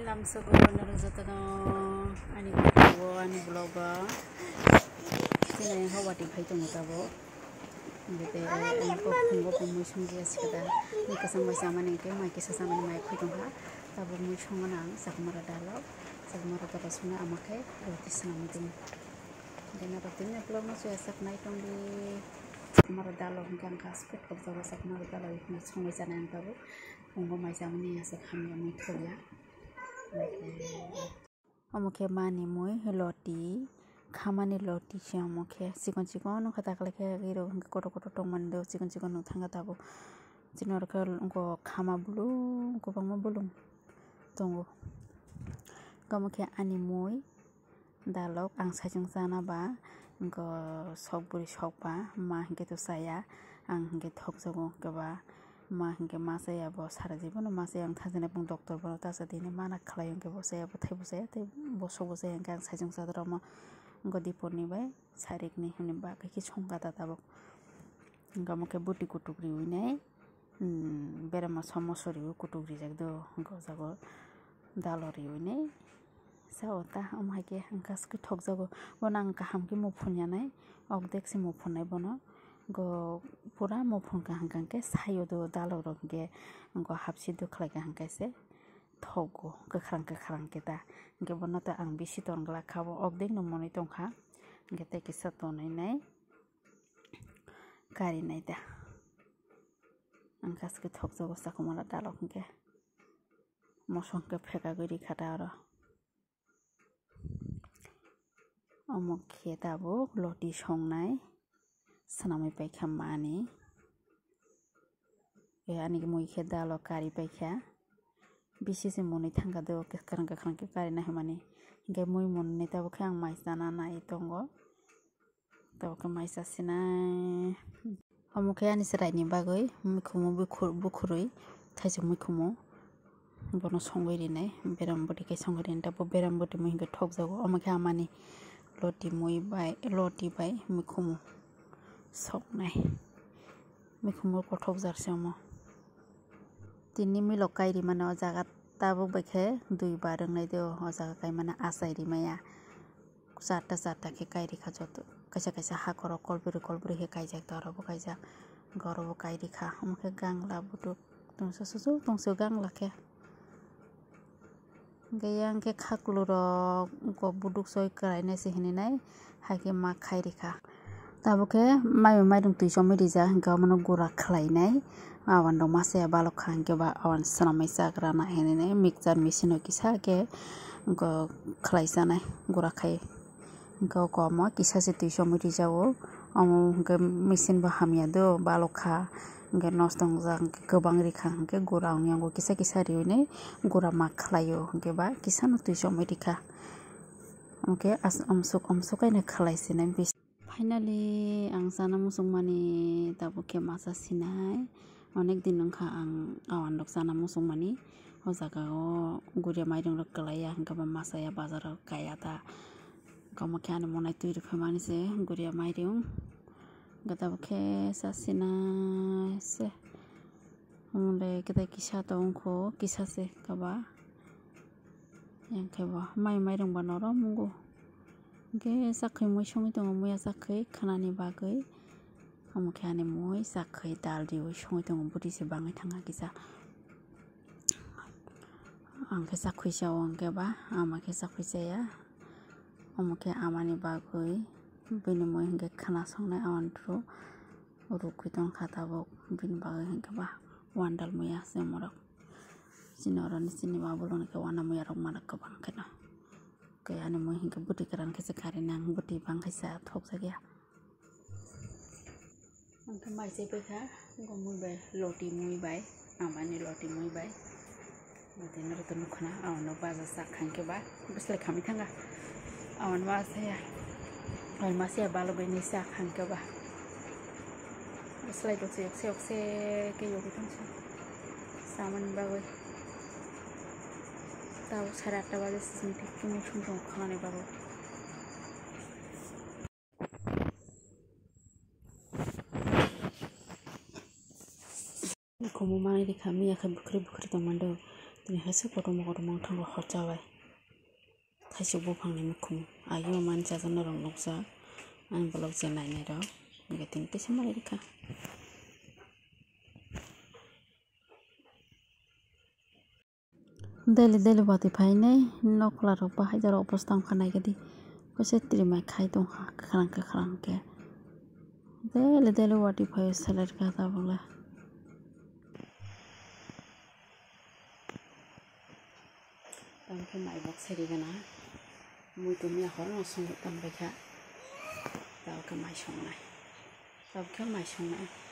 alam sa kung ano rin sa tanong ani ko tawo ani vlogga kina yung hawati kay tungo tawo dito ay ano ko kung ko pumusong gias kita ni kasama sama ni kay may kasama ni may kung ha tapo musong na ang sa kumara dalaw sa kumara tapos na amake roti sa namin din dito na pati na vlog mo siya sa kumara itong di kumara dalaw ng kang kaspet kung tawo sa kumara dalaw yung musong isa na yung tawo kung ko may sama niya sa kumara mo ito amokhe mani mui hiloti khamani loti si amokhe sikon sikon ongkha takhlakhe iro hwnkhe kotor kotor tongmani reo sikon sikon nuk thangkha tago chini oro khe unko khama bulung kwbangma bulung tongo amokhe ani mui dalok ang sajung jana ba hwnkhe sok bwrwi sok ba ma hwnkhe tosaya ang hwnkhe thokjago hwnkhe ba मा हिंगे मा जायाबो सारजेबो न मा जाया खाजेना बुं doctor बनो तासा दिने माना खालायो गे बसायाबो थायबो जाया थाय बसबो जाया गां सायजों जादरा मा गदिपुरनि बाय सारिकनि हिनि बा खिखि संगा दादाबो गामके बुटि कुटुग्रि हुइनाय बेरामा समसरि कुटुग्रि जाकदो हंगा जाबो दालरि हुइनाय চাওতা আমাকে হাংকাচকে ঠগ যাব বনা হাংকা হামকে মোক ফোন নাই অক দেখছে মোক ফোনাই বনা go pura mo phun ka hang ke sayo do dalo rong ke go hapsi do khla ka hang kaise thogo ka khrang ka khrang ke ta ge bona ta ang bisi ton gla khabo ok ding no moni tong kha ge te kisa to nai nei kari nei ta ang kas ke thok jo sa ko mala dalo ke mo song ke pheka gori khata ro অমুক খেয়ে তাবো লটি সংনায় সানামি পাইখা মানি আনিকে মুইখে দালো কারি পাইখা বিশেষে মনে থাকা দেও কারণকে কারণকে কারি না মানে ইনকে মুই মনে তাবকে আং মাইস জানা নাই দঙ্গ তাবকে মাইস আসিনাই অমুকে আনিছে রাইনি বাগৈ মুখুমু বুখুর বুখুরই থাইছে মুখুমু বনো সঙ্গরিনে বেরাম বটিকে সঙ্গরিনে তারপর বেরাম বটি মুহিকে ঠক যাবো আমাকে আমানি লটি মুই বাই লটি বাই মুখুমু চক নাই মেখো মোৰ কঠক জাৰছে মই তিনি মি লকাই দি মানে অজাগাত তাবো বেখে দুই বাৰ দেই দিয় অজাগা কাই মানে আচাই দি মায়া চাৰটা চাৰটাকে কাইৰি খাজত কাইছা কাইছা শাকৰ অকল বুৰি কল বুৰি সেই কাইজাক তৰব কাইজাক গৰব কাইৰি খা মোকে গাং লাভটো তুমি চচু তুমি গাং লাখে গেয়াংকে খাকলো ৰ গবুদুক চৈ কৰাই নাই চিহিনি নাই হাকে মাক খাই দেখা tabuke mai mai dong tuisong mai diza hingga mano gura kelai nai awan dong masa ya balok hangge ba awan sana mai sa kara na hene nai mikzan misino kisa ke ngko kelai sana gura kai ngko ko amo kisa si tuisong mai diza wo amo ngke misin ba hamia do balok ha ngke nos dong zang ke kebang ri kang ke gura ong yang kisa kisa riu nai gura ma kelai yo ngke ba kisa no tuisong mai dika Oke, as om suk om suk kayaknya kelai sih nempis finally ang sana musung mani tapo ke masa sinai onek din ang awan dok sana musung mani ho saka ko guria mai dong dok kalaya ang kaba masa ya bazar kaya ta kamo ke ane monai tuir ke mani guria mai dong gata bo ke sa sinai se mule kita kisah tong ko kisah se kaba yang kaba mai mai dong banoro munggu Hingke sakhi mui songui tongo muiya sakhi khanani bagui omo kheani mui sakhi dal riyoe songui tongo budi se bangui tangka kisa ang kisa kuisa o hingke ba ama kisa kuisaya omo khe amani bagui bini mui hingke khana songnai awantro rukui tongkha tabok bini bagui hingke ba wandal muiya chwng morok chini oro ni chini babol hwnkhe uanamuia rok kwbangkhe. गया नो हिंग बुटी गरान खेसे खारे नांग बुटी बांग खेसे थोक से गया मार्चे पे खा गोमुई बाय लोटी मुई बाय आमाने लोटी मुई बाय मते नर तो नुखना आवन बाज सा खान के बाय बस ले थांगा आवन बाज है आवन मासे बालो बे निसा खान के बाय बस तो से ओक्से ओक्से के थांग सा सामन बाय আটটা সাড়ে আটটা বাজে ঠিক কোনো শুনতাম খাওয়ানি বাবু komo mani di kami ya kan bukri bukri taman do tini hasi koto mo koto mang tangwa hota wai kai si bo pang nemi kum ayo man jaga norong noksa an bolok jenai nai do ngeting pesi mani di ka deli deli bati phai nei nokla ro pa hajar opastam khanai kadi kose trimai khai tong ha khrang ka khrang ke deli deli bati phai salad ka ta bola tam ke mai bak seri gana mu tumya hor no sung tam bekha taw ke mai sung nai taw ke mai sung nai